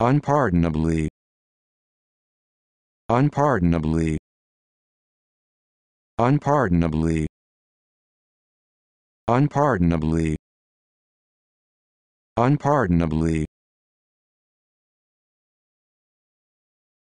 unpardonably unpardonably unpardonably unpardonably unpardonably